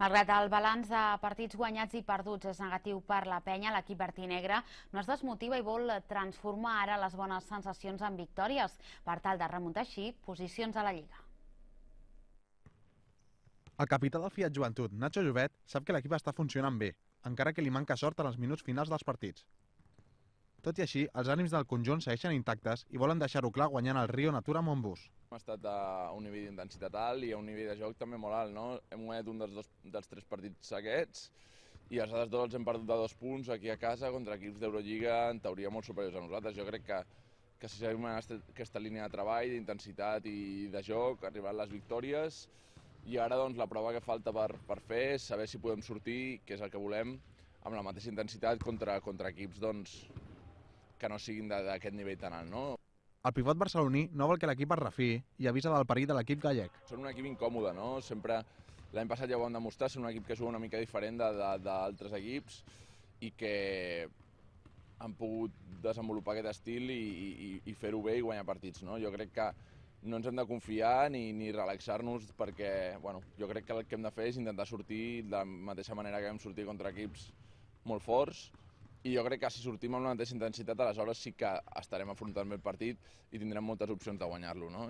Malgrat el balanç de partits guanyats i perduts és negatiu per la penya, l'equip vertinegre no es desmotiva i vol transformar ara les bones sensacions en victòries per tal de remuntar així posicions a la Lliga. El capità del Fiat Joventut, Nacho Jovet, sap que l'equip està funcionant bé, encara que li manca sort en els minuts finals dels partits. Tot i així, els ànims del conjunt segueixen intactes i volen deixar-ho clar guanyant el Rio Natura Montbus. Hem estat a un nivell d'intensitat alt i a un nivell de joc també molt alt, no? Hem guanyat un dels, dos, dels tres partits aquests i els altres dos els hem perdut de dos punts aquí a casa contra equips d'Eurolliga en teoria molt superiors a nosaltres. Jo crec que, que si seguim aquesta línia de treball, d'intensitat i de joc, arribaran les victòries i ara doncs, la prova que falta per, per fer és saber si podem sortir, que és el que volem, amb la mateixa intensitat contra, contra equips doncs, que no siguin d'aquest nivell tan alt. No? El pivot barceloní no vol que l'equip es refiï i avisa del perill de l'equip gallec. Són un equip incòmode, no? Sempre l'any passat ja ho vam demostrar, són un equip que juga una mica diferent d'altres equips i que han pogut desenvolupar aquest estil i, i, i fer-ho bé i guanyar partits. No? Jo crec que no ens hem de confiar ni, ni relaxar-nos perquè bueno, jo crec que el que hem de fer és intentar sortir de la mateixa manera que hem sortit contra equips molt forts, i jo crec que si sortim amb la mateixa intensitat, aleshores sí que estarem afrontant bé el partit i tindrem moltes opcions de guanyar-lo. No?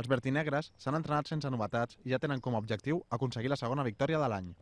Els vertinegres s'han entrenat sense novetats i ja tenen com a objectiu aconseguir la segona victòria de l'any.